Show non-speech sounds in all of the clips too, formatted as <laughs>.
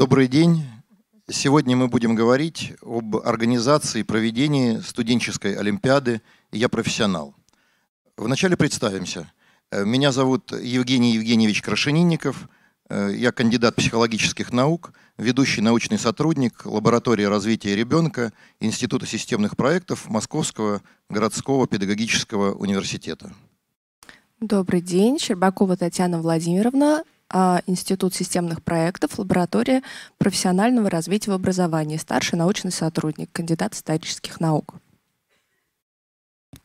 Добрый день. Сегодня мы будем говорить об организации и проведении студенческой олимпиады «Я профессионал». Вначале представимся. Э, меня зовут Евгений Евгеньевич Крашенинников. Э, я кандидат психологических наук, ведущий научный сотрудник лаборатории развития ребенка Института системных проектов Московского городского педагогического университета. Добрый день. Щербакова Татьяна Владимировна, а, Институт системных проектов, лаборатория профессионального развития в образовании, старший научный сотрудник, кандидат исторических наук.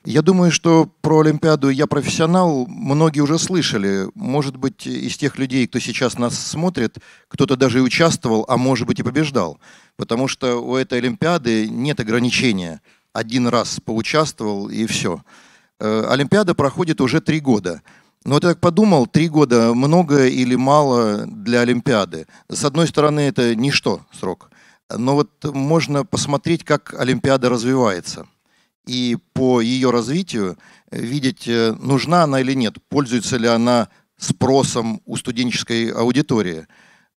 Я думаю, что про Олимпиаду «Я профессионал» многие уже слышали. Может быть, из тех людей, кто сейчас нас смотрит, кто-то даже и участвовал, а может быть и побеждал. Потому что у этой Олимпиады нет ограничения. Один раз поучаствовал и все. Э, Олимпиада проходит уже три года. Ну вот я так подумал, три года много или мало для Олимпиады. С одной стороны, это ничто срок. Но вот можно посмотреть, как Олимпиада развивается. И по ее развитию э, видеть, э, нужна она или нет, пользуется ли она спросом у студенческой аудитории.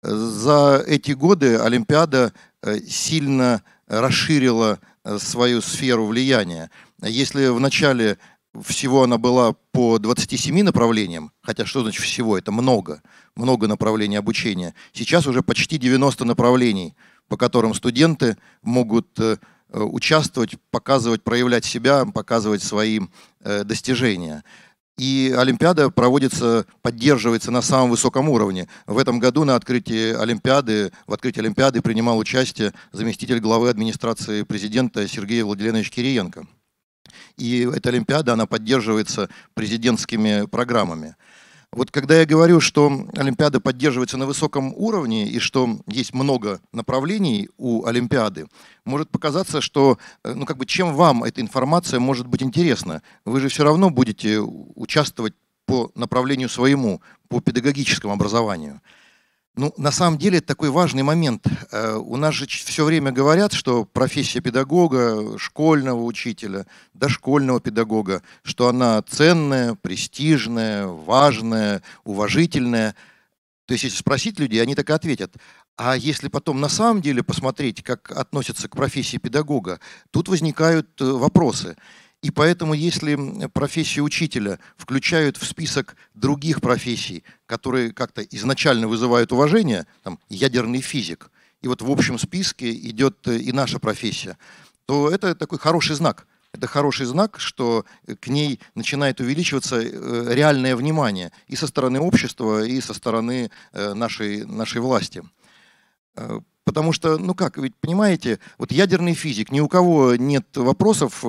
За эти годы Олимпиада э, сильно расширила свою сферу влияния. Если в начале всего она была по 27 направлениям, хотя что значит всего, это много, много направлений обучения. Сейчас уже почти 90 направлений, по которым студенты могут э, э, участвовать, показывать, проявлять себя, показывать свои э, достижения. И Олимпиада проводится, поддерживается на самом высоком уровне. В этом году на открытии Олимпиады, в открытии Олимпиады принимал участие заместитель главы администрации президента Сергей Владимирович Кириенко. И эта Олимпиада, она поддерживается президентскими программами. Вот когда я говорю, что Олимпиада поддерживается на высоком уровне и что есть много направлений у Олимпиады, может показаться, что э, ну, как бы, чем вам эта информация может быть интересна. Вы же все равно будете участвовать по направлению своему, по педагогическому образованию. Ну, на самом деле, это такой важный момент. Э, у нас же все время говорят, что профессия педагога, школьного учителя, дошкольного педагога, что она ценная, престижная, важная, уважительная. То есть, если спросить людей, они так и ответят. А если потом на самом деле посмотреть, как относятся к профессии педагога, тут возникают э, вопросы. И поэтому, если профессия учителя включают в список других профессий, которые как-то изначально вызывают уважение, там, ядерный физик, и вот в общем списке идет э, и наша профессия, то это такой хороший знак. Это хороший знак, что э, к ней начинает увеличиваться э, реальное внимание и со стороны общества, и со стороны нашей, нашей власти. Потому что, ну как, ведь понимаете, вот ядерный физик, ни у кого нет вопросов,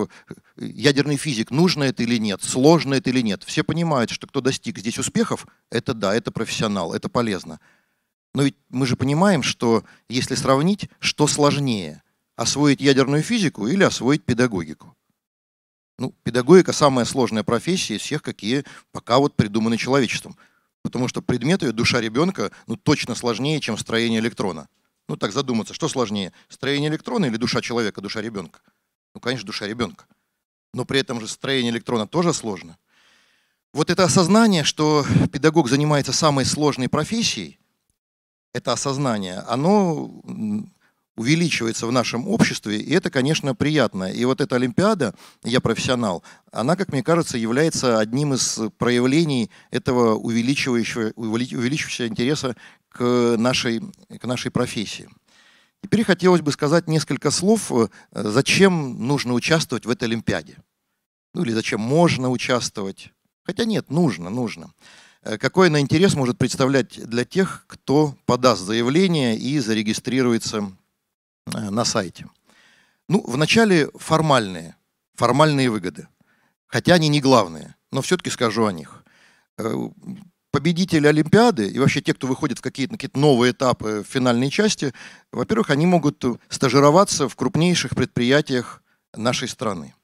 ядерный физик, нужно это или нет, сложно это или нет. Все понимают, что кто достиг здесь успехов, это да, это профессионал, это полезно. Но ведь мы же понимаем, что если сравнить, что сложнее, освоить ядерную физику или освоить педагогику. Ну, педагогика самая сложная профессия из всех, какие пока вот придуманы человечеством. Потому что предмет ее, душа ребенка, ну точно сложнее, чем строение электрона. Ну так задуматься, что сложнее, строение электрона или душа человека, душа ребенка? Ну, конечно, душа ребенка. Но при этом же строение электрона тоже сложно. Вот это осознание, что педагог занимается самой сложной профессией, это осознание, оно увеличивается в нашем обществе, и это, конечно, приятно. И вот эта Олимпиада, я профессионал, она, как мне кажется, является одним из проявлений этого увеличивающего, увеличивающего интереса к нашей, к нашей профессии. Теперь хотелось бы сказать несколько слов, э, зачем нужно участвовать в этой Олимпиаде. Ну или зачем можно участвовать. Хотя нет, нужно, нужно. Э, какой она интерес может представлять для тех, кто подаст заявление и зарегистрируется Э, на сайте. Ну, вначале формальные, формальные выгоды, хотя они не главные, но все-таки скажу о них. Э, Победители Олимпиады и вообще те, кто выходит в какие-то какие новые этапы в финальной части, во-первых, они могут стажироваться в крупнейших предприятиях нашей страны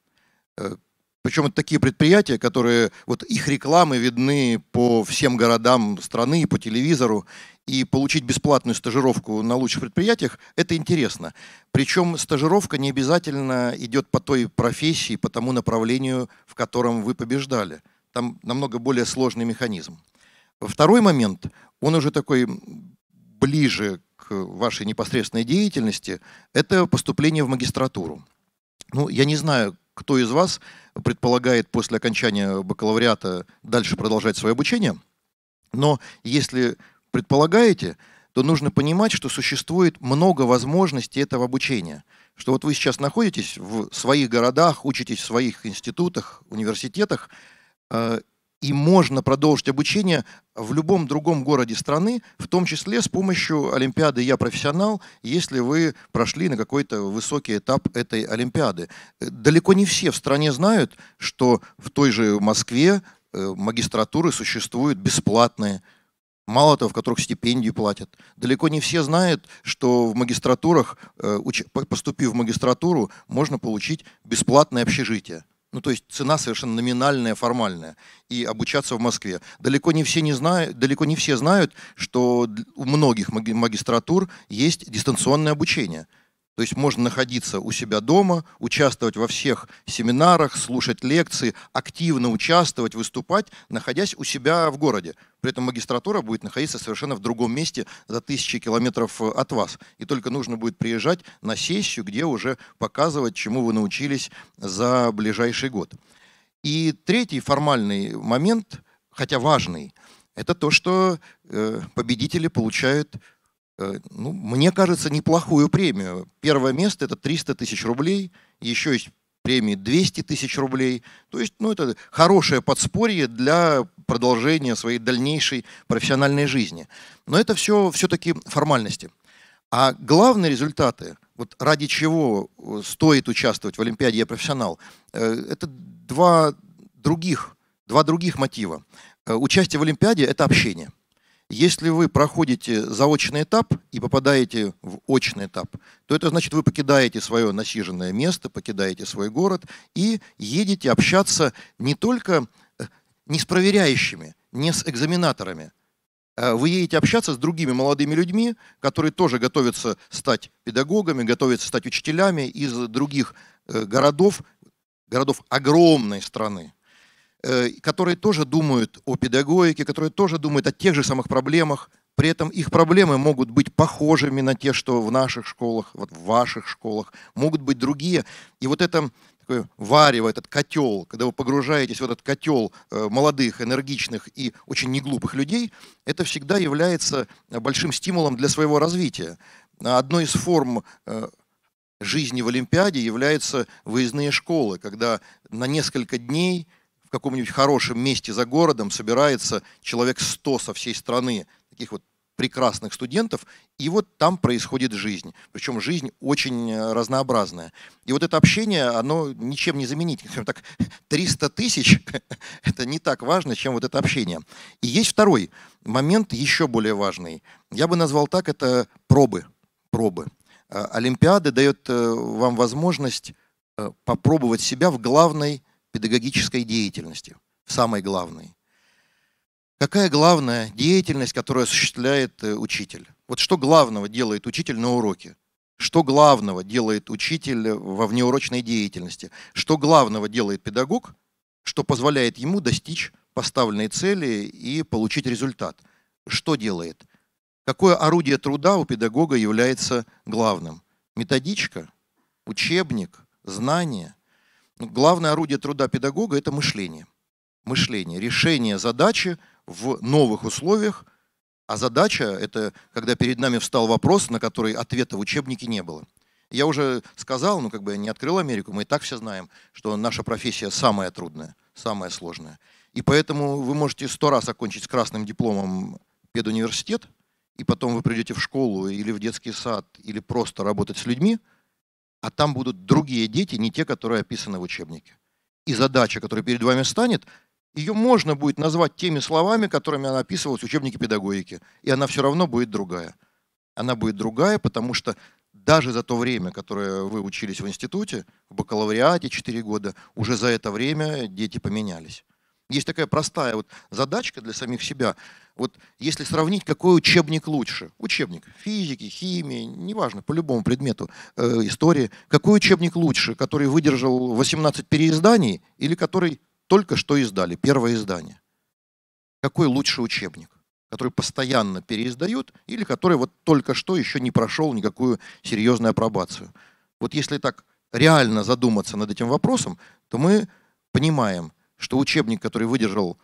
э, причем это такие предприятия, которые, вот их рекламы видны по всем городам страны, по телевизору. И получить бесплатную стажировку на лучших предприятиях – это интересно. Причем стажировка не обязательно идет по той профессии, по тому направлению, в котором вы побеждали. Там намного более сложный механизм. Второй момент, он уже такой ближе к вашей непосредственной деятельности, это поступление в магистратуру. Ну, я не знаю, кто из вас предполагает после окончания бакалавриата дальше продолжать свое обучение. Но если предполагаете, то нужно понимать, что существует много возможностей этого обучения. Что вот вы сейчас находитесь в своих городах, учитесь в своих институтах, университетах, а, и можно продолжить обучение в любом другом городе страны, в том числе с помощью Олимпиады «Я профессионал», если вы прошли на какой-то высокий этап этой Олимпиады. Э, далеко не все в стране знают, что в той же Москве э, магистратуры существуют бесплатные, мало того, в которых стипендию платят. Далеко не все знают, что в магистратурах, э, поступив в магистратуру, можно получить бесплатное общежитие. Ну, то есть цена совершенно номинальная, формальная. И обучаться в Москве. Далеко не все, не знают, далеко не все знают, что у многих магистратур есть дистанционное обучение – то есть можно находиться у себя дома, участвовать во всех семинарах, слушать лекции, активно участвовать, выступать, находясь у себя в городе. При этом магистратура будет находиться совершенно в другом месте за тысячи километров э, от вас. И только нужно будет приезжать на сессию, где уже показывать, чему вы научились за ближайший год. И третий формальный момент, хотя важный, это то, что э, победители получают Э, ну, мне кажется, неплохую премию. Первое место – это 300 тысяч рублей, еще есть премии 200 тысяч рублей. То есть, ну, это хорошее подспорье для продолжения своей дальнейшей профессиональной жизни. Но это все все-таки формальности. А главные результаты, вот ради чего э, стоит участвовать в Олимпиаде «Я профессионал», э, это два других, два других мотива. Участие в Олимпиаде – это общение – если вы проходите заочный этап и попадаете в очный этап, то это значит, вы покидаете свое насиженное место, покидаете свой город и едете общаться не только э, не с проверяющими, не с экзаменаторами. А вы едете общаться с другими молодыми людьми, которые тоже готовятся стать педагогами, готовятся стать учителями из других э, городов, городов огромной страны. Э, которые тоже думают о педагогике, которые тоже думают о тех же самых проблемах, при этом их проблемы могут быть похожими на те, что в наших школах, вот в ваших школах, могут быть другие. И вот это такое варево, этот котел, когда вы погружаетесь в этот котел э, молодых, энергичных и очень неглупых людей, это всегда является большим стимулом для своего развития. Одной из форм э, жизни в Олимпиаде являются выездные школы, когда на несколько дней – каком-нибудь хорошем месте за городом собирается человек 100 со всей страны, таких вот прекрасных студентов, и вот там происходит жизнь. Причем жизнь очень э, разнообразная. И вот это общение, оно ничем не заменить. Скажем так, 300 <laughs> тысяч – это не так важно, чем вот это общение. И есть второй момент, еще более важный. Я бы назвал так, это пробы. пробы. Э, Олимпиада дает э, вам возможность попробовать себя в главной педагогической деятельности, самой главной. Какая главная деятельность, которую осуществляет э, учитель? Вот что главного делает учитель на уроке? Что главного делает учитель во внеурочной деятельности? Что главного делает педагог, что позволяет ему достичь поставленной цели и получить результат? Что делает? Какое орудие труда у педагога является главным? Методичка? Учебник? Знание? Ну, главное орудие труда педагога – это мышление. Мышление, решение задачи в новых условиях, а задача – это когда перед нами встал вопрос, на который ответа в учебнике не было. Я уже сказал, ну как бы я не открыл Америку, мы и так все знаем, что наша профессия самая трудная, самая сложная. И поэтому вы можете сто раз окончить с красным дипломом педуниверситет, и потом вы придете в школу или в детский сад, или просто работать с людьми – а там будут другие дети, не те, которые описаны в учебнике. И задача, которая перед вами станет, ее можно будет назвать теми словами, которыми она описывалась в учебнике педагогики, и она все равно будет другая. Она будет другая, потому что даже за то время, которое вы учились в институте, в бакалавриате 4 года, уже за это время дети поменялись. Есть такая простая вот задачка для самих себя – вот если сравнить, какой учебник лучше, учебник физики, химии, неважно, по любому предмету э, истории, какой учебник лучше, который выдержал 18 переизданий или который только что издали, первое издание? Какой лучше учебник, который постоянно переиздают или который вот только что еще не прошел никакую серьезную апробацию? Вот если так реально задуматься над этим вопросом, то мы понимаем, что учебник, который выдержал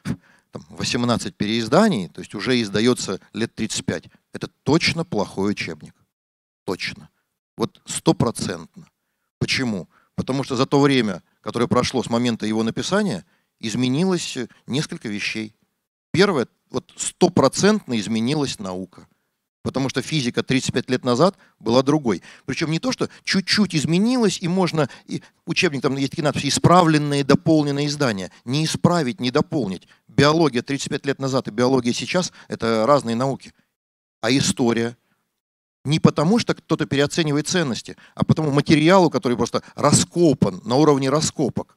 там, 18 переизданий, то есть уже издается лет 35, это точно плохой учебник. Точно. Вот стопроцентно. Почему? Потому что за то время, которое прошло с момента его написания, изменилось э, несколько вещей. Первое, вот стопроцентно изменилась наука. Потому что физика 35 лет назад была другой. Причем не то, что чуть-чуть изменилась, и можно, и учебник там есть такие надписи, исправленные, дополненные издания. Не исправить, не дополнить биология 35 лет назад и биология сейчас – это разные науки. А история? Не потому, что кто-то переоценивает ценности, а потому материалу, который просто раскопан на уровне раскопок.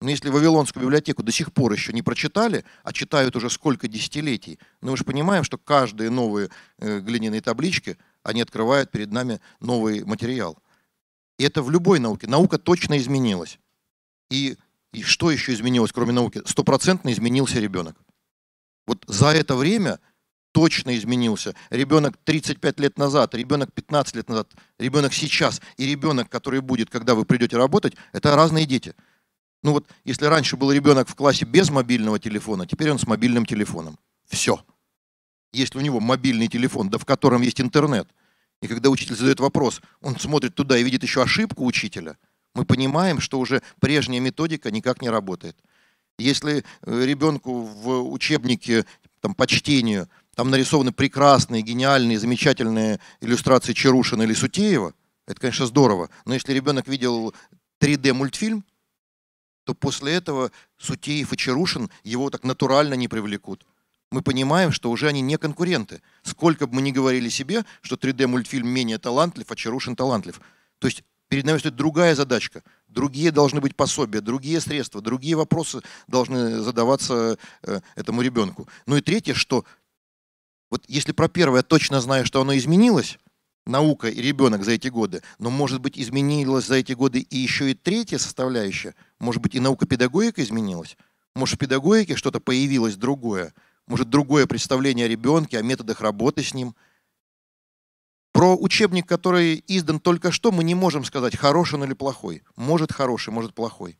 Но если Вавилонскую библиотеку до сих пор еще не прочитали, а читают уже сколько десятилетий, ну, мы же понимаем, что каждые новые э, глиняные таблички, они открывают перед нами новый материал. И это в любой науке. Наука точно изменилась. И и что еще изменилось, кроме науки? Стопроцентно изменился ребенок. Вот за это время точно изменился. Ребенок 35 лет назад, ребенок 15 лет назад, ребенок сейчас и ребенок, который будет, когда вы придете работать, это разные дети. Ну вот, если раньше был ребенок в классе без мобильного телефона, теперь он с мобильным телефоном. Все. Если у него мобильный телефон, да в котором есть интернет, и когда учитель задает вопрос, он смотрит туда и видит еще ошибку учителя – мы понимаем, что уже прежняя методика никак не работает. Если э, ребенку в учебнике там, по чтению там нарисованы прекрасные, гениальные, замечательные иллюстрации Чарушина или Сутеева, это, конечно, здорово. Но если ребенок видел 3D-мультфильм, то после этого Сутеев и Чарушин его так натурально не привлекут. Мы понимаем, что уже они не конкуренты. Сколько бы мы ни говорили себе, что 3D-мультфильм менее талантлив, а Чарушин талантлив. То есть Перед нами стоит другая задачка. Другие должны быть пособия, другие средства, другие вопросы должны задаваться э, этому ребенку. Ну и третье, что вот если про первое точно знаю, что оно изменилось, наука и ребенок за эти годы, но, может быть, изменилось за эти годы и еще и третья составляющая. Может быть, и наука-педагогика изменилась. Может, в педагогике что-то появилось другое. Может, другое представление о ребенке, о методах работы с ним – про учебник, который издан только что, мы не можем сказать, хороший он или плохой. Может хороший, может плохой.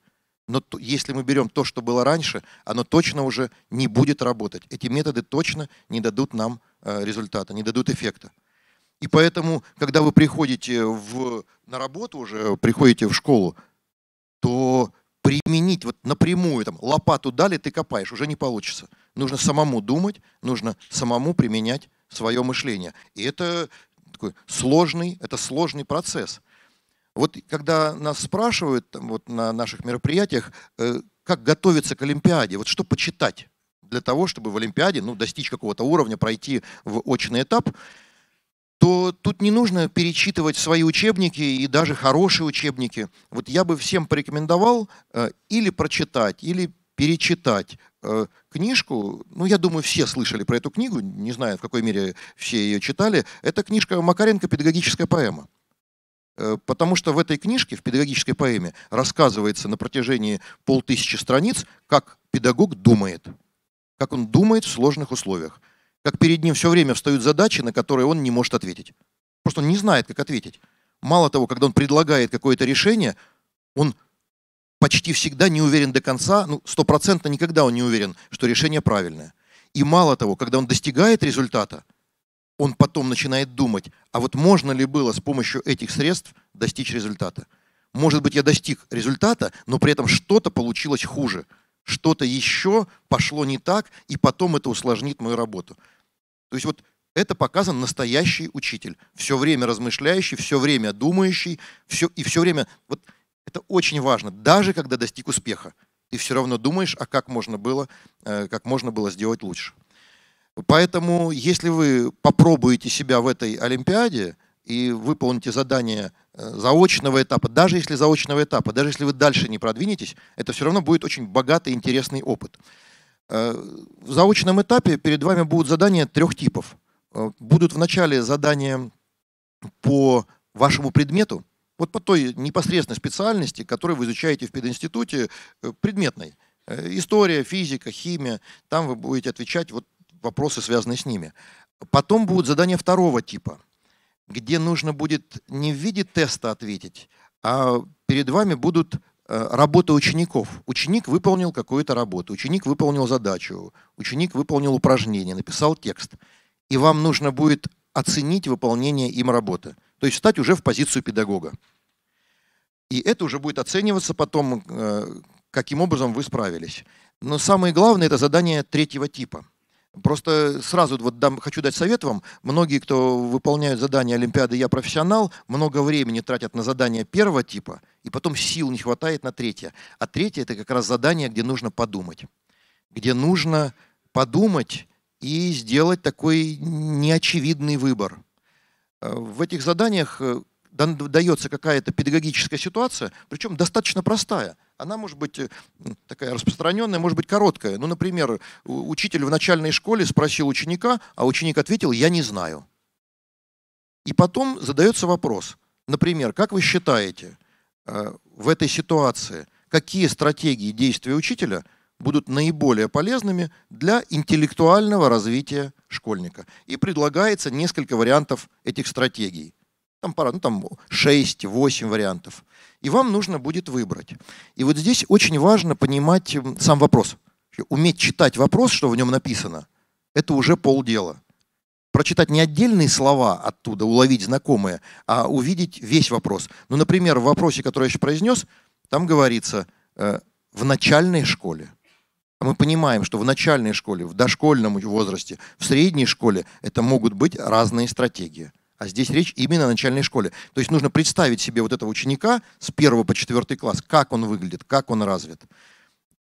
Но то, если мы берем то, что было раньше, оно точно уже не будет работать. Эти методы точно не дадут нам э, результата, не дадут эффекта. И поэтому, когда вы приходите в, на работу уже, приходите в школу, то применить вот напрямую, там, лопату дали, ты копаешь, уже не получится. Нужно самому думать, нужно самому применять свое мышление. И это такой сложный, это сложный процесс. Вот когда нас спрашивают вот на наших мероприятиях, э, как готовиться к Олимпиаде, вот что почитать для того, чтобы в Олимпиаде ну, достичь какого-то уровня, пройти в очный этап, то тут не нужно перечитывать свои учебники и даже хорошие учебники. Вот я бы всем порекомендовал э, или прочитать, или перечитать э, книжку, ну, я думаю, все слышали про эту книгу, не знаю, в какой мере все ее читали, это книжка Макаренко «Педагогическая поэма». Э, потому что в этой книжке, в педагогической поэме, рассказывается на протяжении полтысячи страниц, как педагог думает, как он думает в сложных условиях, как перед ним все время встают задачи, на которые он не может ответить. Просто он не знает, как ответить. Мало того, когда он предлагает какое-то решение, он почти всегда не уверен до конца, ну, стопроцентно никогда он не уверен, что решение правильное. И мало того, когда он достигает результата, он потом начинает думать, а вот можно ли было с помощью этих средств достичь результата? Может быть, я достиг результата, но при этом что-то получилось хуже, что-то еще пошло не так, и потом это усложнит мою работу. То есть вот это показан настоящий учитель, все время размышляющий, все время думающий, все, и все время вот это очень важно. Даже когда достиг успеха, ты все равно думаешь, а как можно было, э, как можно было сделать лучше. Поэтому, если вы попробуете себя в этой Олимпиаде и выполните задание э, заочного этапа, даже если заочного этапа, даже если вы дальше не продвинетесь, это все равно будет очень богатый, интересный опыт. Э, в заочном этапе перед вами будут задания трех типов. Будут в начале задания по вашему предмету, вот по той непосредственной специальности, которую вы изучаете в пединституте, э, предметной. Э, история, физика, химия, там вы будете отвечать вот вопросы, связанные с ними. Потом будут задания второго типа, где нужно будет не в виде теста ответить, а перед вами будут э, работы учеников. Ученик выполнил какую-то работу, ученик выполнил задачу, ученик выполнил упражнение, написал текст. И вам нужно будет оценить выполнение им работы. То есть стать уже в позицию педагога. И это уже будет оцениваться потом, э, каким образом вы справились. Но самое главное – это задание третьего типа. Просто сразу вот дам, хочу дать совет вам. Многие, кто выполняют задания Олимпиады «Я профессионал», много времени тратят на задания первого типа, и потом сил не хватает на третье. А третье – это как раз задание, где нужно подумать. Где нужно подумать и сделать такой неочевидный выбор. Э, в этих заданиях э, дается какая-то педагогическая ситуация, причем достаточно простая. Она может быть э, такая распространенная, может быть короткая. Ну, например, учитель в начальной школе спросил ученика, а ученик ответил «я не знаю». И потом задается вопрос. Например, как вы считаете, в этой ситуации какие стратегии действия учителя будут наиболее полезными для интеллектуального развития школьника. И предлагается несколько вариантов этих стратегий. Там, пара, ну, там 6-8 вариантов. И вам нужно будет выбрать. И вот здесь очень важно понимать сам вопрос. Уметь читать вопрос, что в нем написано, это уже полдела. Прочитать не отдельные слова оттуда, уловить знакомые, а увидеть весь вопрос. Ну, например, в вопросе, который я еще произнес, там говорится э, «в начальной школе». А мы понимаем, что в начальной школе, в дошкольном возрасте, в средней школе это могут быть разные стратегии. А здесь речь именно о начальной школе. То есть нужно представить себе вот этого ученика с первого по четвертый класс, как он выглядит, как он развит.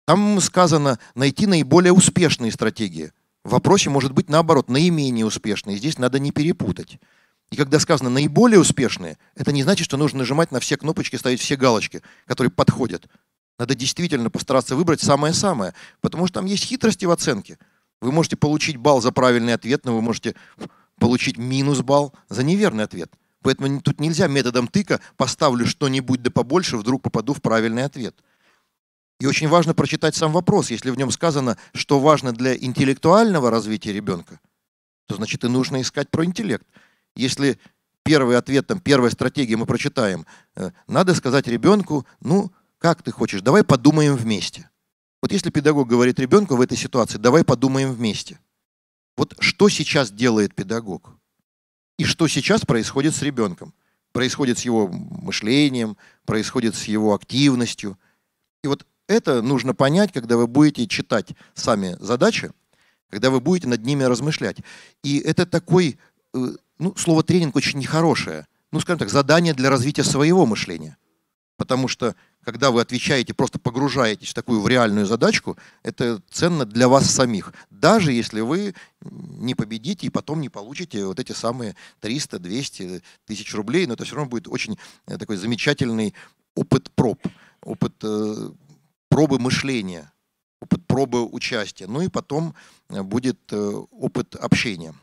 Там сказано найти наиболее успешные стратегии. В вопросе может быть наоборот, наименее успешные. Здесь надо не перепутать. И когда сказано наиболее успешные, это не значит, что нужно нажимать на все кнопочки, ставить все галочки, которые подходят. Надо действительно постараться выбрать самое-самое, потому что там есть хитрости в оценке. Вы можете получить балл за правильный ответ, но вы можете получить минус балл за неверный ответ. Поэтому тут нельзя методом тыка поставлю что-нибудь да побольше, вдруг попаду в правильный ответ. И очень важно прочитать сам вопрос. Если в нем сказано, что важно для интеллектуального развития ребенка, то значит и нужно искать про интеллект. Если первый ответ, там, первая стратегия мы прочитаем, э, надо сказать ребенку, ну, как ты хочешь? Давай подумаем вместе. Вот если педагог говорит ребенку в этой ситуации, давай подумаем вместе. Вот что сейчас делает педагог? И что сейчас происходит с ребенком? Происходит с его мышлением, происходит с его активностью. И вот это нужно понять, когда вы будете читать сами задачи, когда вы будете над ними размышлять. И это такой, э, ну, слово тренинг очень нехорошее. Ну, скажем так, задание для развития своего мышления – Потому что когда вы отвечаете, просто погружаетесь в такую в реальную задачку, это ценно для вас самих. Даже если вы не победите и потом не получите вот эти самые 300-200 тысяч рублей, но это все равно будет очень э, такой замечательный опыт проб, опыт э, пробы мышления, опыт пробы участия, ну и потом э, будет э, опыт общения.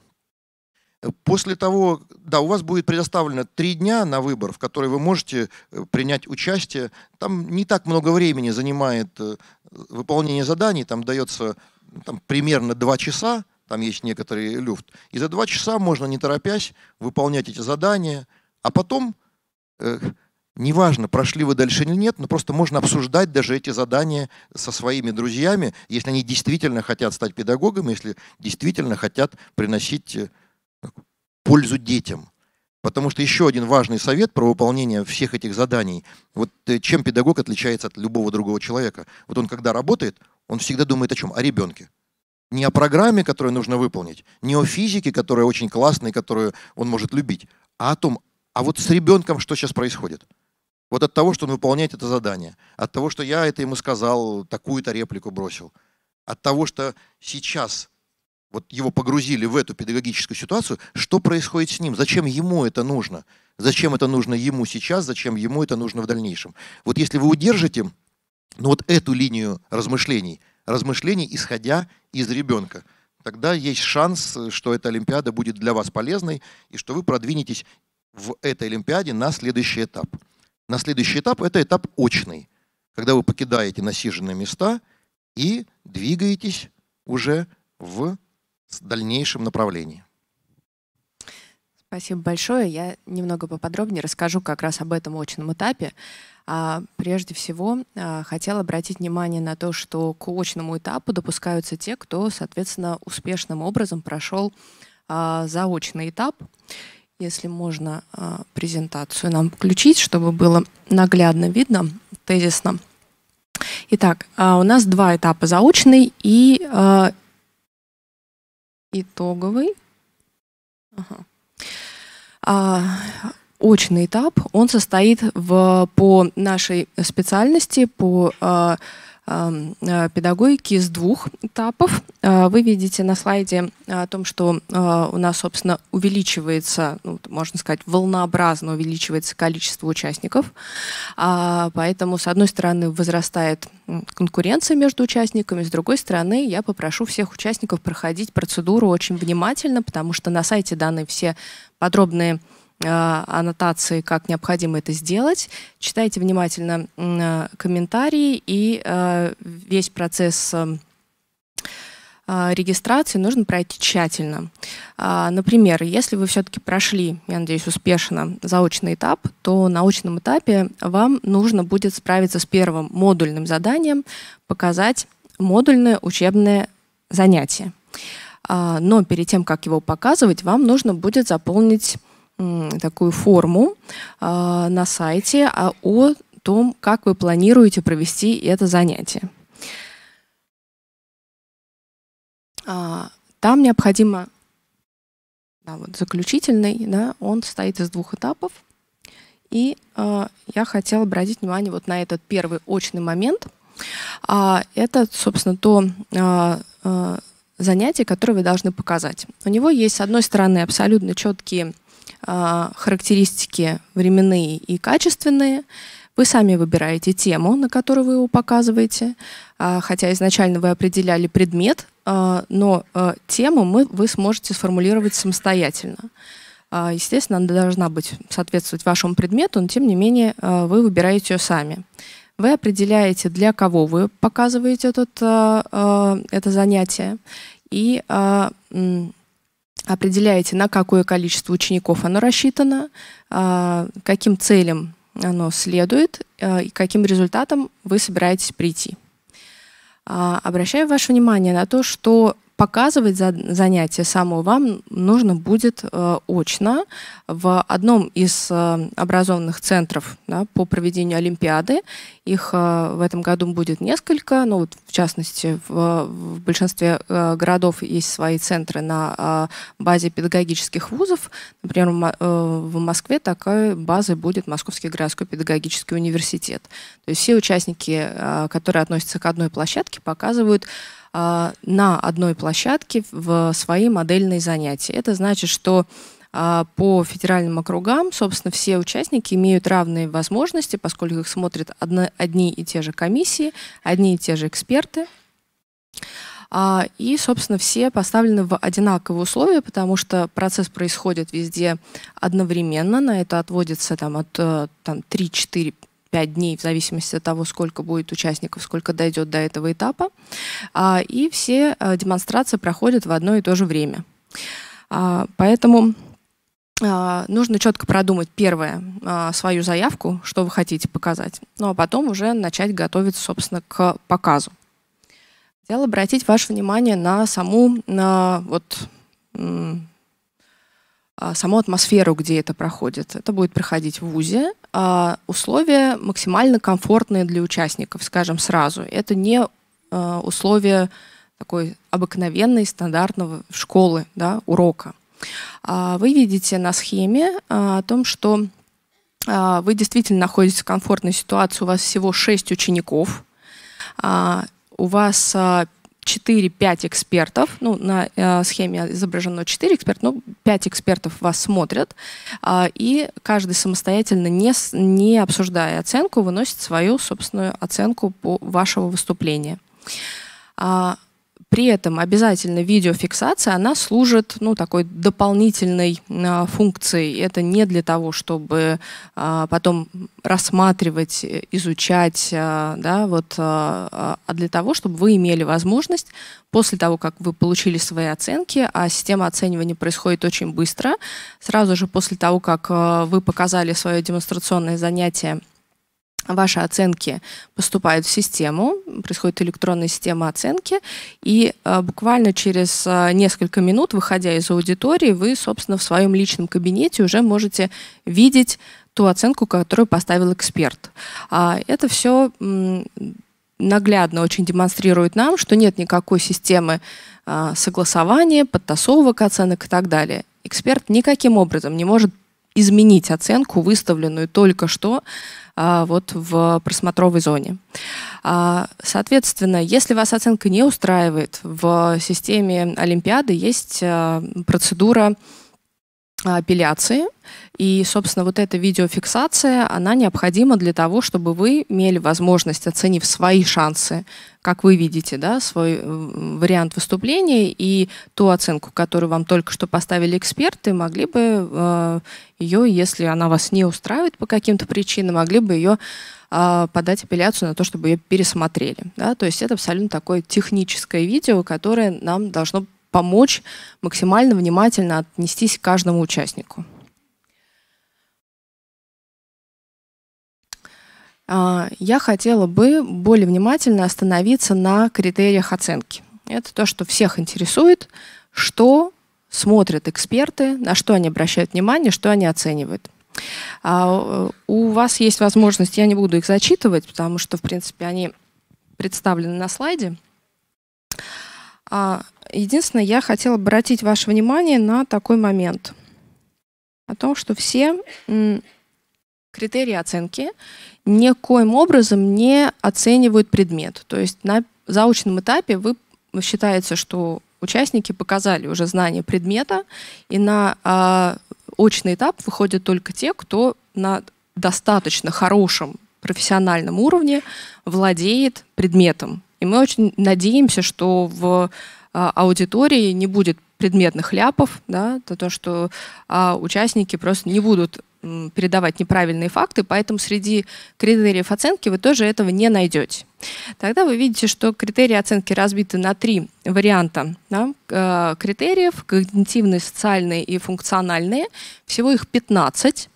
После того, да, у вас будет предоставлено три дня на выбор, в которые вы можете э, принять участие. Там не так много времени занимает э, выполнение заданий, там дается там, примерно два часа, там есть некоторый люфт. И за два часа можно, не торопясь, выполнять эти задания. А потом, э, неважно, прошли вы дальше или нет, но просто можно обсуждать даже эти задания со своими друзьями, если они действительно хотят стать педагогами, если действительно хотят приносить э, пользу детям. Потому что еще один важный совет про выполнение всех этих заданий. Вот э, чем педагог отличается от любого другого человека? Вот он когда работает, он всегда думает о чем? О ребенке. Не о программе, которую нужно выполнить, не о физике, которая очень классная, которую он может любить, а о том, а вот с ребенком что сейчас происходит. Вот от того, что он выполняет это задание, от того, что я это ему сказал, такую-то реплику бросил, от того, что сейчас – вот его погрузили в эту педагогическую ситуацию, что происходит с ним, зачем ему это нужно, зачем это нужно ему сейчас, зачем ему это нужно в дальнейшем. Вот если вы удержите ну, вот эту линию размышлений, размышлений, исходя из ребенка, тогда есть шанс, что эта Олимпиада будет для вас полезной и что вы продвинетесь в этой Олимпиаде на следующий этап. На следующий этап – это этап очный, когда вы покидаете насиженные места и двигаетесь уже в дальнейшем направлении. Спасибо большое. Я немного поподробнее расскажу как раз об этом очном этапе. А, прежде всего, а, хотела обратить внимание на то, что к очному этапу допускаются те, кто, соответственно, успешным образом прошел а, заочный этап. Если можно а, презентацию нам включить, чтобы было наглядно видно, тезисно. Итак, а, у нас два этапа, заочный и а, итоговый. Ага. А, очный этап, он состоит в, по нашей специальности, по а, Э, педагогики из двух этапов. Э, вы видите на слайде э, о том, что у нас, собственно, увеличивается, ну, можно сказать, волнообразно увеличивается количество участников. А, поэтому, с одной стороны, возрастает конкуренция между участниками, с другой стороны, я попрошу всех участников проходить процедуру очень внимательно, потому что на сайте даны все подробные Э, аннотации, как необходимо это сделать. Читайте внимательно э, комментарии и э, весь процесс регистрации нужно пройти тщательно. А, например, если вы все-таки прошли, я надеюсь, успешно заочный этап, то на научном этапе вам нужно будет справиться с первым модульным заданием, показать модульное учебное занятие. А, но перед тем, как его показывать, вам нужно будет заполнить такую форму а, на сайте а, о том, как вы планируете провести это занятие. А, там необходимо да, вот заключительный, да, он состоит из двух этапов. И э, я хотела обратить внимание вот на этот первый очный момент. А, это, собственно, то э, э, занятие, которое вы должны показать. У него есть, с одной стороны, абсолютно четкие а, характеристики временные и качественные. Вы сами выбираете тему, на которую вы его показываете, а, хотя изначально вы определяли предмет, а, но тему мы, вы сможете сформулировать самостоятельно. Естественно, она должна быть соответствовать вашему предмету, но тем не менее вы выбираете ее сами. Вы определяете, для кого вы показываете этот, это занятие, и определяете, на какое количество учеников оно рассчитано, а, каким целям оно следует а, и каким результатом вы собираетесь прийти. А, обращаю ваше внимание на то, что показывать за занятие само вам нужно будет э, очно в одном из э, образованных центров да, по проведению Олимпиады. Их э, в этом году будет несколько, ну, вот, в частности, в, в большинстве э, городов есть свои центры на э, базе педагогических вузов. Например, в, э, в Москве такой базой будет Московский городской педагогический университет. То есть все участники, э, которые относятся к одной площадке, показывают а, на одной площадке в свои модельные занятия. Это значит, что а, по федеральным округам, собственно, все участники имеют равные возможности, поскольку их смотрят одни и те же комиссии, одни и те же эксперты. А, и, собственно, все поставлены в одинаковые условия, потому что процесс происходит везде одновременно. На это отводится там, от э, там, 3-4 5 дней, в зависимости от того, сколько будет участников, сколько дойдет до этого этапа. А, и все а, демонстрации проходят в одно и то же время. А, поэтому нужно четко продумать, первое, свою заявку, что вы хотите показать, ну а потом уже начать готовиться, собственно, к показу. Хотел обратить ваше внимание на саму на, вот, а, саму атмосферу, где это проходит. Это будет проходить в ВУЗе. А, условия максимально комфортные для участников, скажем сразу. Это не а, условия такой обыкновенной, стандартного школы, да, урока. Вы видите на схеме о том, что вы действительно находитесь в комфортной ситуации, у вас всего 6 учеников, у вас 4-5 экспертов, ну, на э, схеме изображено 4 эксперта, но ну, 5 экспертов вас смотрят, э, и каждый самостоятельно, не, не обсуждая оценку, выносит свою собственную оценку по вашего выступления. А, при этом обязательно видеофиксация, она служит ну, такой дополнительной а, функцией. Это не для того, чтобы а, потом рассматривать, э, изучать, а, да, вот, а, а для того, чтобы вы имели возможность после того, как вы получили свои оценки, а система оценивания происходит очень быстро, сразу же после того, как а, вы показали свое демонстрационное занятие, ваши оценки поступают в систему, происходит электронная система оценки, и э, буквально через э, несколько минут, выходя из аудитории, вы, собственно, в своем личном кабинете уже можете видеть ту оценку, которую поставил эксперт. А это все наглядно очень демонстрирует нам, что нет никакой системы э, согласования, подтасовок оценок и так далее. Эксперт никаким образом не может изменить оценку, выставленную только что а, вот в просмотровой зоне. А, соответственно, если вас оценка не устраивает, в системе Олимпиады есть а, процедура апелляции. И, собственно, вот эта видеофиксация, она необходима для того, чтобы вы имели возможность, оценив свои шансы, как вы видите, да, свой э, вариант выступления и ту оценку, которую вам только что поставили эксперты, могли бы э, ее, если она вас не устраивает по каким-то причинам, могли бы ее а, подать апелляцию на то, чтобы ее пересмотрели. Да? То есть это абсолютно такое техническое видео, которое нам должно помочь максимально внимательно отнестись к каждому участнику. А, я хотела бы более внимательно остановиться на критериях оценки. Это то, что всех интересует, что смотрят эксперты, на что они обращают внимание, что они оценивают. А у вас есть возможность, я не буду их зачитывать, потому что, в принципе, они представлены на слайде. А Единственное, я хотела обратить ваше внимание на такой момент. О том, что все критерии оценки никоим образом не оценивают предмет. То есть на заочном этапе вы считается, что участники показали уже знание предмета, и на э, очный этап выходят только те, кто на достаточно хорошем профессиональном уровне владеет предметом. И мы очень надеемся, что в а, аудитории не будет предметных ляпов, да, то, то что а, участники просто не будут передавать неправильные факты, поэтому среди критериев оценки вы тоже этого не найдете. Тогда вы видите, что критерии оценки разбиты на три варианта да, а, критериев, когнитивные, социальные и функциональные. Всего их 15.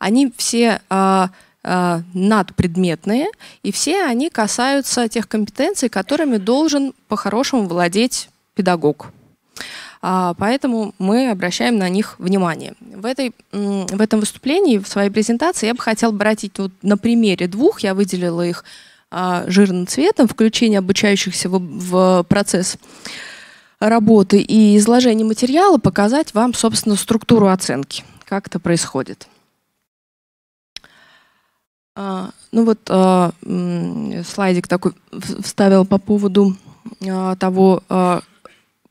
Они все а, а, надпредметные, и все они касаются тех компетенций, которыми должен по-хорошему владеть педагог. А, поэтому мы обращаем на них внимание. В, этой, в этом выступлении, в своей презентации я бы хотела обратить вот на примере двух, я выделила их а, жирным цветом, включение обучающихся в, в процесс работы и изложение материала, показать вам, собственно, структуру оценки, как это происходит. А, ну вот слайдик такой вставил по поводу того,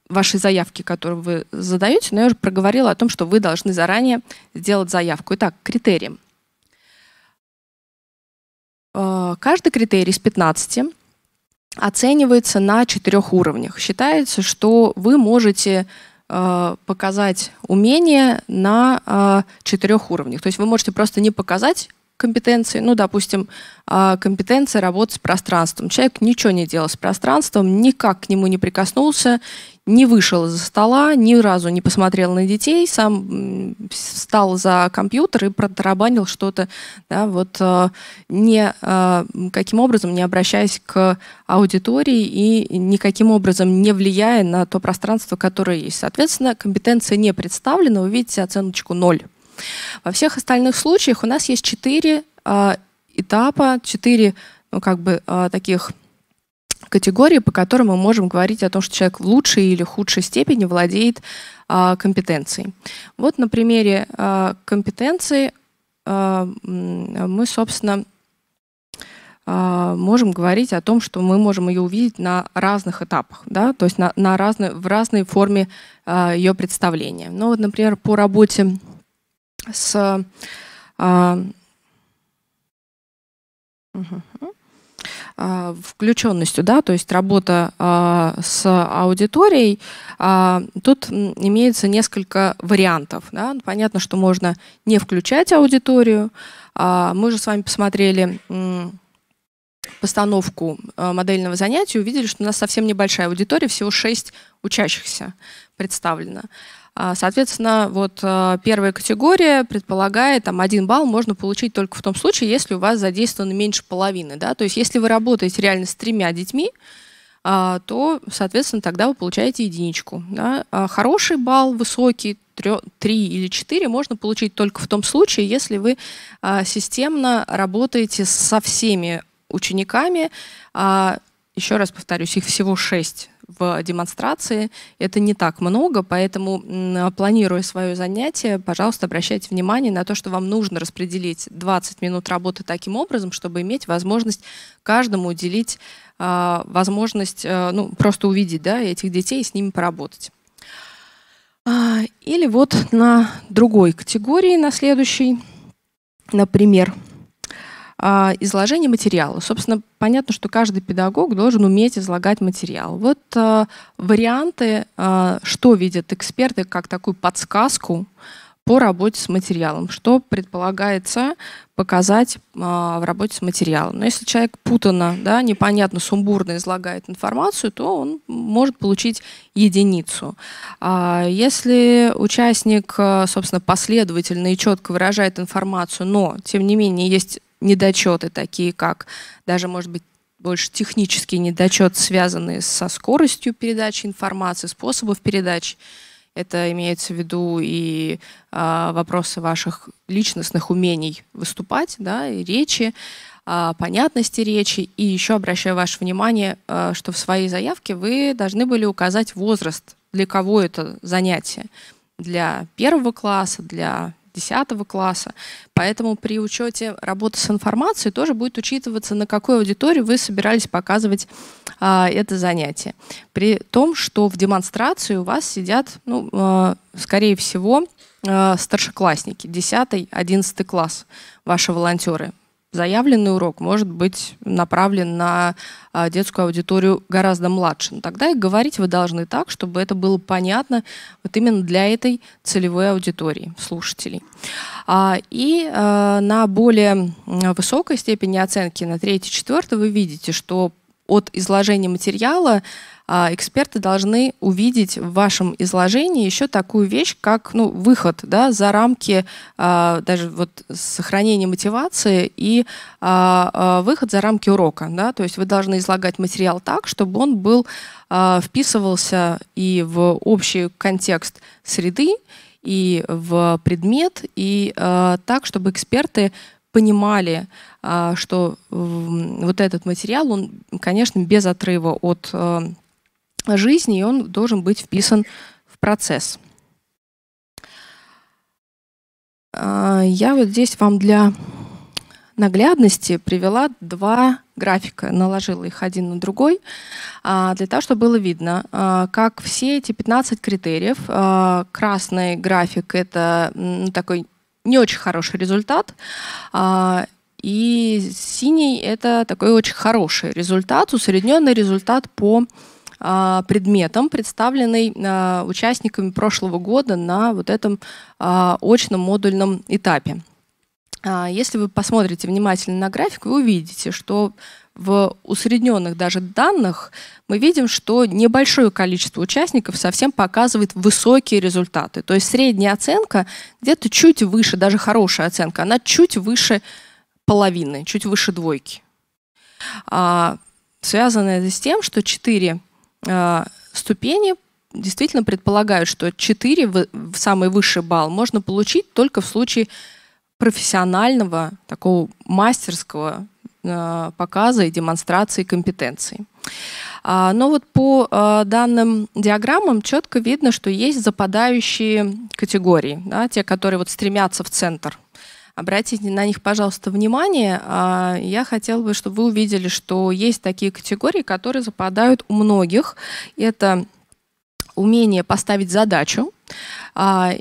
вашей заявки, которую вы задаете, но я уже проговорила о том, что вы должны заранее сделать заявку. Итак, критерии. Э, каждый критерий из 15 оценивается на четырех уровнях. Считается, что вы можете э, показать умение на э, четырех уровнях. То есть вы можете просто не показать компетенции, ну, допустим, а, компетенция работы с пространством. Человек ничего не делал с пространством, никак к нему не прикоснулся, не вышел из-за стола, ни разу не посмотрел на детей, сам встал за компьютер и протарабанил что-то, да, вот а, не, а, каким образом не обращаясь к аудитории и никаким образом не влияя на то пространство, которое есть. Соответственно, компетенция не представлена, вы видите оценочку ноль. Во всех остальных случаях у нас есть четыре э, этапа, четыре ну, как бы, э, таких категории, по которым мы можем говорить о том, что человек в лучшей или худшей степени владеет э, компетенцией. Вот на примере э, компетенции э, мы, собственно, можем говорить о том, что мы можем ее увидеть на разных этапах, да, то есть на, на разной, в разной форме э, ее представления. Ну вот, например, по работе с а, а, включенностью, да, то есть работа э, с аудиторией, э, тут имеется несколько вариантов. Да. Ну, понятно, что можно не включать аудиторию. Э, мы же с вами посмотрели постановку модельного занятия, увидели, что у нас совсем небольшая аудитория, всего 6 учащихся представлено. А, соответственно, вот а, первая категория предполагает, там один балл можно получить только в том случае, если у вас задействовано меньше половины. Да? То есть если вы работаете реально с тремя детьми, а, то, соответственно, тогда вы получаете единичку. Да? Хороший балл, высокий, 3 или 4 можно получить только в том случае, если вы системно работаете со всеми учениками. Еще раз повторюсь, их всего 6 в демонстрации. Это не так много, поэтому, планируя свое занятие, пожалуйста, обращайте внимание на то, что вам нужно распределить 20 минут работы таким образом, чтобы иметь возможность каждому уделить э, возможность э, ну, просто увидеть да, этих детей и с ними поработать. А, или вот на другой категории, на следующий например, а, изложение материала. Собственно, понятно, что каждый педагог должен уметь излагать материал. Вот а, варианты, а, что видят эксперты как такую подсказку по работе с материалом, что предполагается показать в работе с материалом. Но если человек путанно, да, непонятно, сумбурно излагает информацию, то он может получить единицу. Если участник, собственно, последовательно и четко выражает информацию, но, тем не менее, есть недочеты, такие как даже, может быть, больше технический недочет, связанный со скоростью передачи информации, способов передачи. Это имеется в виду и э, вопросы ваших личностных умений выступать, да, и речи, э, понятности речи. И еще обращаю ваше внимание, э, что в своей заявке вы должны были указать возраст, для кого это занятие. Для первого класса, для 10 класса. Поэтому при учете работы с информацией тоже будет учитываться, на какую аудиторию вы собирались показывать а, это занятие. При том, что в демонстрации у вас сидят, ну, а, скорее всего, а, старшеклассники, 10-11 класс, ваши волонтеры заявленный урок может быть направлен на а, детскую аудиторию гораздо младше. Но ну, тогда и говорить вы должны так, чтобы это было понятно вот именно для этой целевой аудитории слушателей. А, и а, на более высокой степени оценки, на 3-4, вы видите, что от изложения материала а, эксперты должны увидеть в вашем изложении еще такую вещь, как ну, выход да, за рамки а, даже вот сохранения мотивации и а, выход за рамки урока. Да? То есть вы должны излагать материал так, чтобы он был вписывался и в общий контекст среды, и в предмет, и так, чтобы эксперты понимали, что вот этот материал, он, конечно, без отрыва от жизни, и он должен быть вписан в процесс. А, я вот здесь вам для наглядности привела два графика, наложила их один на другой, а, для того, чтобы было видно, а, как все эти 15 критериев, красный график — это такой не очень хороший результат, и синий — это такой очень хороший результат, усредненный результат по а, предметом, представленный а, участниками прошлого года на вот этом а, очном модульном этапе. Если вы посмотрите внимательно на график, вы увидите, что в усредненных даже данных мы видим, что небольшое количество участников совсем показывает высокие результаты. То есть средняя оценка где-то чуть выше, даже хорошая оценка, она чуть выше половины, чуть выше двойки. А, связано это с тем, что 4 а, ступени действительно предполагают, что 4 самый высший балл можно получить только в случае профессионального, такого мастерского а, показа и демонстрации компетенций. А, но вот по данным диаграммам четко видно, что есть западающие категории, да, те, которые вот стремятся в центр Обратите на них, пожалуйста, внимание. А, я хотела бы, чтобы вы увидели, что есть такие категории, которые западают у многих. Это умение поставить задачу а,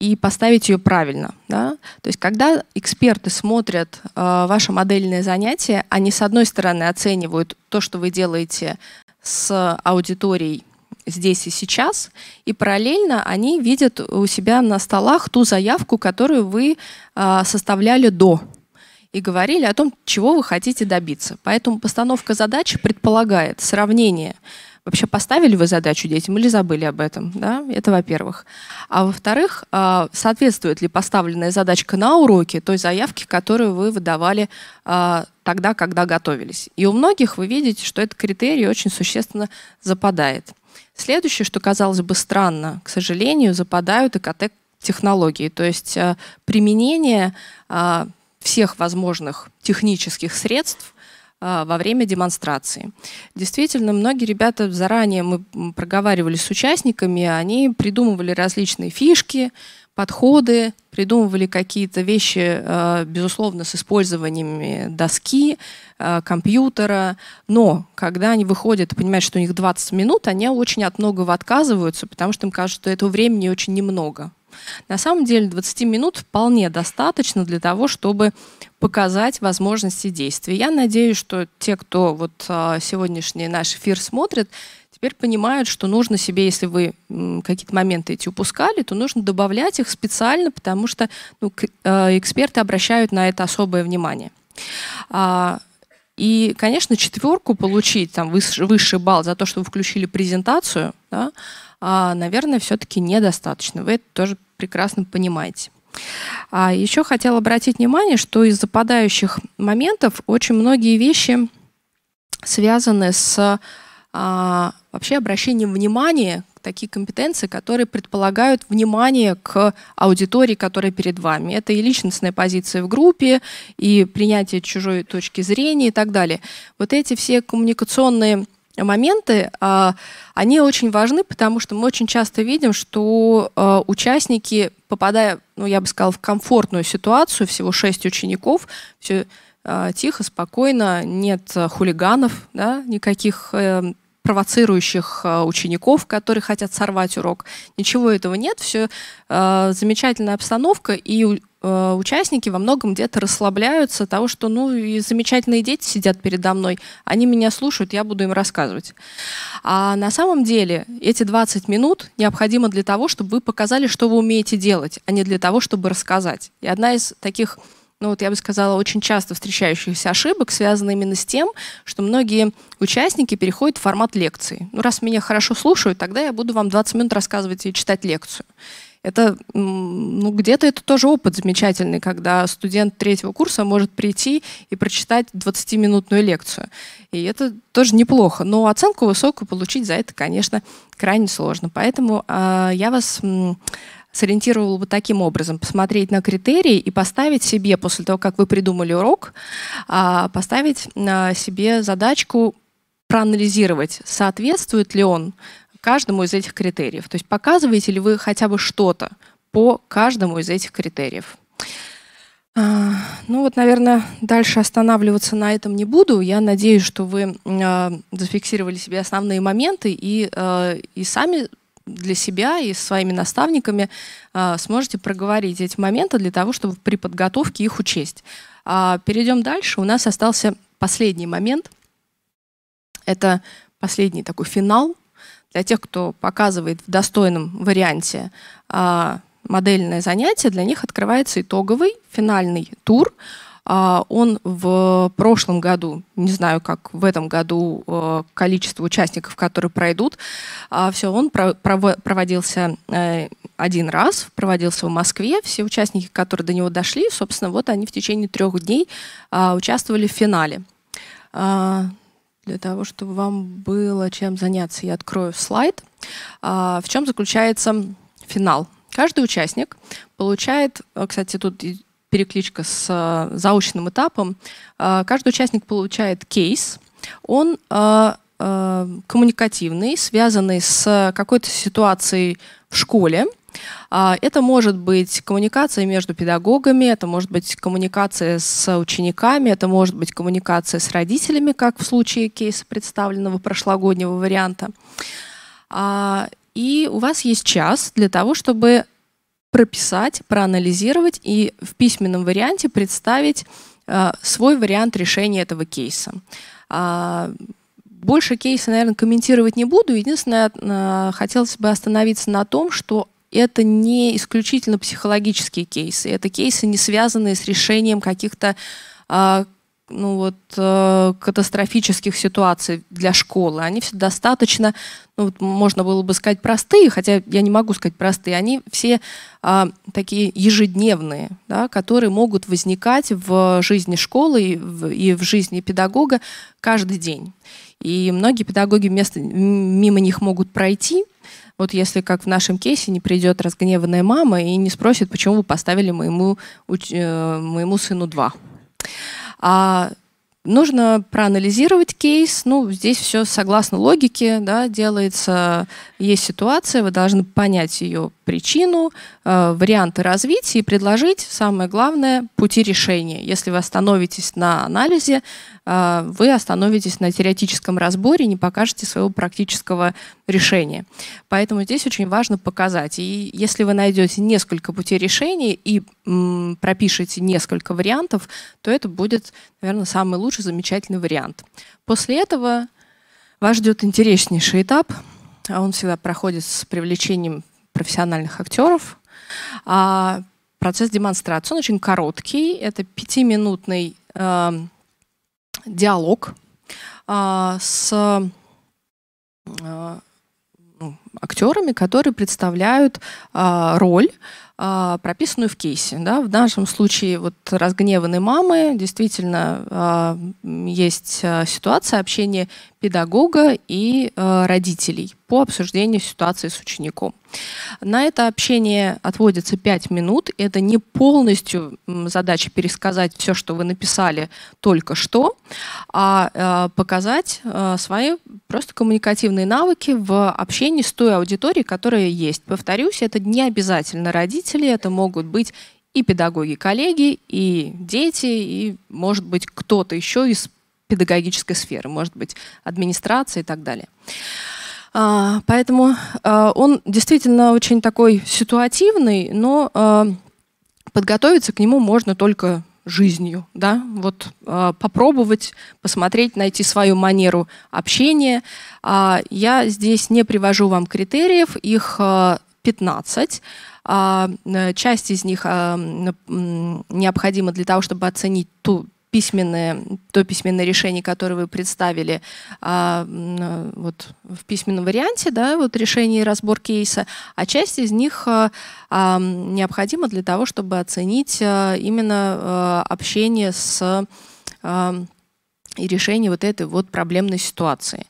и поставить ее правильно. Да? То есть когда эксперты смотрят э, а, ваше модельное занятие, они с одной стороны оценивают то, что вы делаете с аудиторией здесь и сейчас, и параллельно они видят у себя на столах ту заявку, которую вы а, составляли до и говорили о том, чего вы хотите добиться. Поэтому постановка задачи предполагает сравнение. Вообще поставили вы задачу детям или забыли об этом? Да? Это во-первых. А во-вторых, а, соответствует ли поставленная задачка на уроке той заявке, которую вы выдавали а, тогда, когда готовились? И у многих вы видите, что этот критерий очень существенно западает. Следующее, что казалось бы странно, к сожалению, западают ИКТ-технологии, то есть э, применение э, всех возможных технических средств э, во время демонстрации. Действительно, многие ребята заранее мы проговаривали с участниками, они придумывали различные фишки, подходы, придумывали какие-то вещи, э, безусловно, с использованием доски, э, компьютера. Но когда они выходят и понимают, что у них 20 минут, они очень от многого отказываются, потому что им кажется, что этого времени очень немного. На самом деле 20 минут вполне достаточно для того, чтобы показать возможности действий. Я надеюсь, что те, кто вот э, сегодняшний наш эфир смотрит, теперь понимают, что нужно себе, если вы какие-то моменты эти упускали, то нужно добавлять их специально, потому что ну, э, эксперты обращают на это особое внимание. А, и, конечно, четверку получить, там, высший балл за то, что вы включили презентацию, да, а, наверное, все-таки недостаточно. Вы это тоже прекрасно понимаете. А еще хотел обратить внимание, что из западающих моментов очень многие вещи связаны с а, вообще обращением внимания такие компетенции, которые предполагают внимание к аудитории, которая перед вами. Это и личностная позиция в группе, и принятие чужой точки зрения и так далее. Вот эти все коммуникационные моменты, а, они очень важны, потому что мы очень часто видим, что а, участники, попадая, ну, я бы сказала, в комфортную ситуацию, всего шесть учеников, все Э, тихо, спокойно, нет э, хулиганов, да, никаких э, провоцирующих учеников, которые хотят сорвать урок. Ничего этого нет, все замечательная обстановка, и участники во многом где-то расслабляются того, что ну и замечательные дети сидят передо мной, они меня слушают, я буду им рассказывать. А на самом деле эти 20 минут необходимо для того, чтобы вы показали, что вы умеете делать, а не для того, чтобы рассказать. И одна из таких ну вот я бы сказала, очень часто встречающихся ошибок связано именно с тем, что многие участники переходят в формат лекции. Ну, раз меня хорошо слушают, тогда я буду вам 20 минут рассказывать и читать лекцию. Это, ну, где-то это тоже опыт замечательный, когда студент третьего курса может прийти и прочитать 20-минутную лекцию. И это тоже неплохо. Но оценку высокую получить за это, конечно, крайне сложно. Поэтому э, я вас сориентировал бы таким образом. Посмотреть на критерии и поставить себе, после того, как вы придумали урок, а, поставить себе задачку проанализировать, соответствует ли он каждому из этих критериев. То есть показываете ли вы хотя бы что-то по каждому из этих критериев. А, ну вот, наверное, дальше останавливаться на этом не буду. Я надеюсь, что вы а, зафиксировали себе основные моменты и, и сами для себя и со своими наставниками а, сможете проговорить эти моменты для того, чтобы при подготовке их учесть. А, перейдем дальше. У нас остался последний момент. Это последний такой финал для тех, кто показывает в достойном варианте а, модельное занятие. Для них открывается итоговый финальный тур – а, он в прошлом году, не знаю, как в этом году э, количество участников, которые пройдут, а, все, он проводился э, один раз, проводился в Москве. Все участники, которые до него дошли, собственно, вот они в течение трех дней а, участвовали в финале. Для того, чтобы вам было чем заняться, я открою слайд. В чем заключается финал? Каждый участник получает, э, кстати, тут перекличка с э, заочным этапом, э, каждый участник получает кейс. Он э, коммуникативный, связанный с какой-то ситуацией в школе. А, это может быть коммуникация между педагогами, это может быть коммуникация с учениками, это может быть коммуникация с родителями, как в случае кейса представленного прошлогоднего варианта. А, и у вас есть час для того, чтобы прописать, проанализировать и в письменном варианте представить э, свой вариант решения этого кейса. А, больше кейса, наверное, комментировать не буду. Единственное, э, хотелось бы остановиться на том, что это не исключительно психологические кейсы. Это кейсы, не связанные с решением каких-то а, ну вот, э, катастрофических ситуаций для школы. Они все достаточно, ну вот можно было бы сказать простые, хотя я не могу сказать простые, они все э, такие ежедневные, да, которые могут возникать в жизни школы и в, и в жизни педагога каждый день. И многие педагоги вместо, мимо них могут пройти, вот если, как в нашем кейсе, не придет разгневанная мама и не спросит, почему вы поставили моему, э, моему сыну два. А Нужно проанализировать кейс. Ну, здесь все согласно логике да, делается. Есть ситуация, вы должны понять ее причину, Э, варианты развития и предложить, самое главное, пути решения. Если вы остановитесь на анализе, э, вы остановитесь на теоретическом разборе, не покажете своего практического решения. Поэтому здесь очень важно показать. И если вы найдете несколько путей решения и пропишете несколько вариантов, то это будет, наверное, самый лучший, замечательный вариант. После этого вас ждет интереснейший этап. А он всегда проходит с привлечением профессиональных актеров, а, процесс демонстрации, он очень короткий, это пятиминутный эм, диалог а, с э, ну, актерами, которые представляют а, роль прописанную в кейсе. Да? В нашем случае вот разгневанной мамы действительно есть э, ситуация общения педагога и э, родителей по обсуждению ситуации с учеником. На это общение отводится 5 минут. Это не полностью задача пересказать все, что вы написали только что, а э, показать э, свои просто коммуникативные навыки в общении с той аудиторией, которая есть. Повторюсь, это не обязательно родители, это могут быть и педагоги, коллеги, и дети, и, может быть, кто-то еще из педагогической сферы, может быть, администрации и так далее. А, поэтому а, он действительно очень такой ситуативный, но а, подготовиться к нему можно только жизнью, да, вот э, попробовать, посмотреть, найти свою манеру общения. Э, я здесь не привожу вам критериев, их э, 15. Э, часть из них э, необходима для того, чтобы оценить ту письменное, то письменное решение, которое вы представили а, вот, в письменном варианте, да, вот решение и разбор кейса, а часть из них а, а, необходима для того, чтобы оценить а, именно а, общение с а, и решение вот этой вот проблемной ситуации.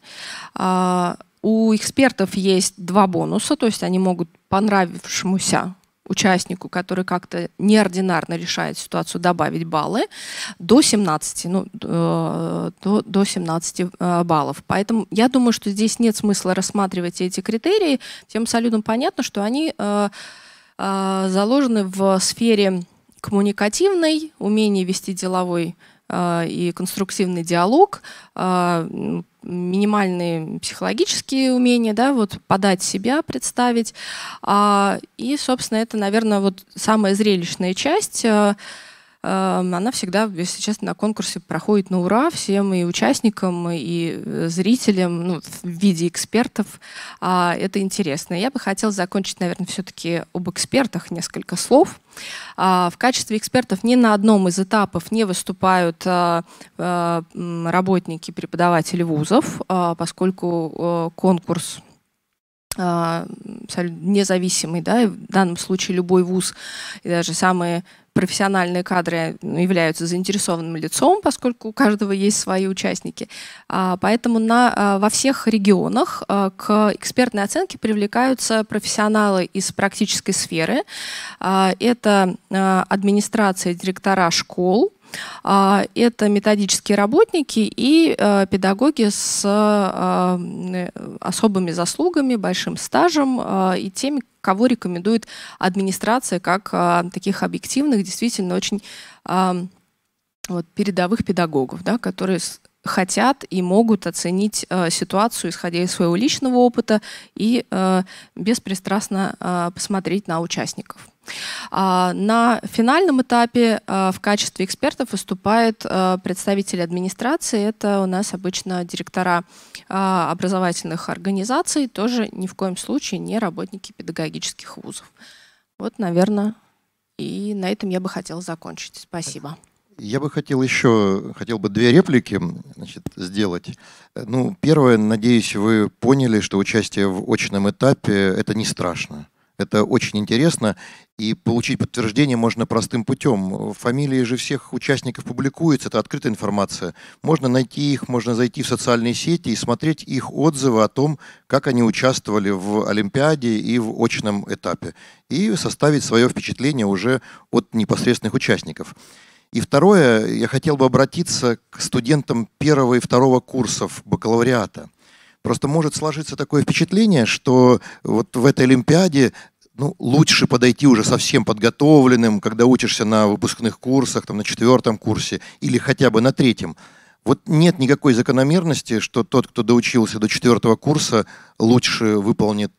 А, у экспертов есть два бонуса, то есть они могут понравившемуся участнику, который как-то неординарно решает ситуацию, добавить баллы до 17, ну, э, до, до 17 э, баллов. Поэтому я думаю, что здесь нет смысла рассматривать эти критерии. Тем абсолютно понятно, что они э, заложены в сфере коммуникативной, умение вести деловой а, и конструктивный диалог, а, минимальные психологические умения, да, вот подать себя, представить. А, и, собственно, это, наверное, вот самая зрелищная часть Эм, она всегда, если честно, на конкурсе проходит на ура всем и участникам, и э, зрителям ну, в виде экспертов. А, это интересно. Я бы хотела закончить, наверное, все-таки об экспертах несколько слов. А, в качестве экспертов ни на одном из этапов не выступают а, э, работники, преподаватели вузов, поскольку э, конкурс Э, независимый, да, в данном случае любой вуз, и даже самые профессиональные кадры ну, являются заинтересованным лицом, поскольку у каждого есть свои участники. А, поэтому на, э, во всех регионах э, к экспертной оценке привлекаются профессионалы из практической сферы. А, это администрация директора школ, а, это методические работники и э, педагоги с э, э, особыми заслугами, большим стажем и теми, кого рекомендует администрация как таких объективных, действительно очень вот, передовых педагогов, да, которые хотят и могут оценить э, ситуацию, исходя из своего личного опыта, и э, беспристрастно э, посмотреть на участников. А, на финальном этапе э, в качестве экспертов выступают а, э, представители администрации. Это у нас обычно директора э, образовательных организаций, тоже ни в коем случае не работники педагогических вузов. Вот, наверное, и на этом я бы хотела закончить. Спасибо. Я бы хотел еще, хотел бы две реплики значит, сделать. Э, ну, первое, надеюсь, вы поняли, что участие в очном этапе – это не страшно. Это очень интересно, и получить подтверждение можно простым путем. Фамилии же всех участников публикуются, это открытая информация. Можно найти их, можно зайти в социальные сети и смотреть их отзывы о том, как они участвовали в Олимпиаде и в очном этапе. И составить свое впечатление уже от непосредственных участников. И второе, я хотел бы обратиться к студентам первого и второго курсов бакалавриата. Просто может сложиться такое впечатление, что вот в этой Олимпиаде ну, лучше подойти уже совсем подготовленным, когда учишься на выпускных курсах, там, на четвертом курсе или хотя бы на третьем. Вот нет никакой закономерности, что тот, кто доучился до четвертого курса, лучше выполнит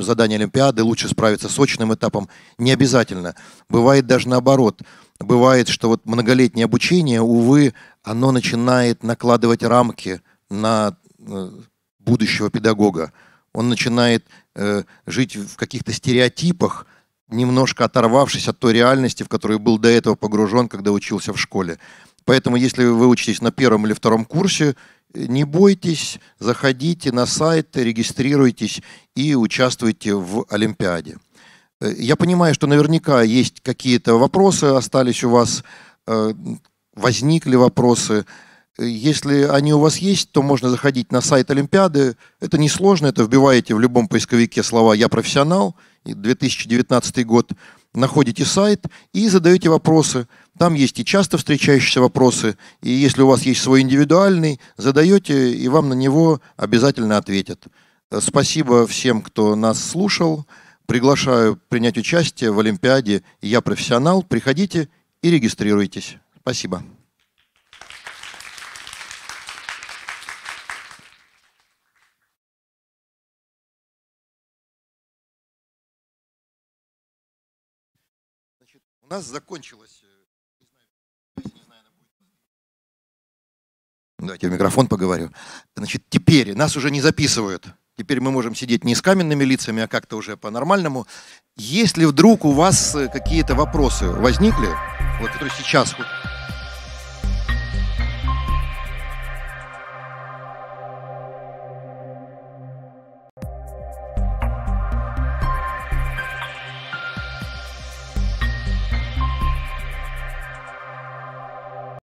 задание Олимпиады, лучше справится с очным этапом. Не обязательно. Бывает даже наоборот – бывает, что вот многолетнее обучение, увы, оно начинает накладывать рамки на э, будущего педагога. Он начинает э, жить в каких-то стереотипах, немножко оторвавшись от той реальности, в которую был до этого погружен, когда учился в школе. Поэтому, если вы учитесь на первом или втором курсе, не бойтесь, заходите на сайт, регистрируйтесь и участвуйте в Олимпиаде. Э, я понимаю, что наверняка есть какие-то вопросы, остались у вас, э, возникли вопросы. Э, если они у вас есть, то можно заходить на сайт Олимпиады. Это несложно, это вбиваете в любом поисковике слова «Я профессионал», 2019 год, находите сайт и задаете вопросы. Там есть и часто встречающиеся вопросы, и если у вас есть свой индивидуальный, задаете, и вам на него обязательно ответят. Спасибо всем, кто нас слушал. Приглашаю принять участие в Олимпиаде «Я профессионал». Приходите и регистрируйтесь. Спасибо. Значит, у нас закончилась... Э, Давайте в микрофон поговорю. Значит, теперь нас уже не записывают. Теперь мы можем сидеть не с каменными лицами, а как-то уже по-нормальному. Если вдруг у вас э, какие-то вопросы возникли, вот которые сейчас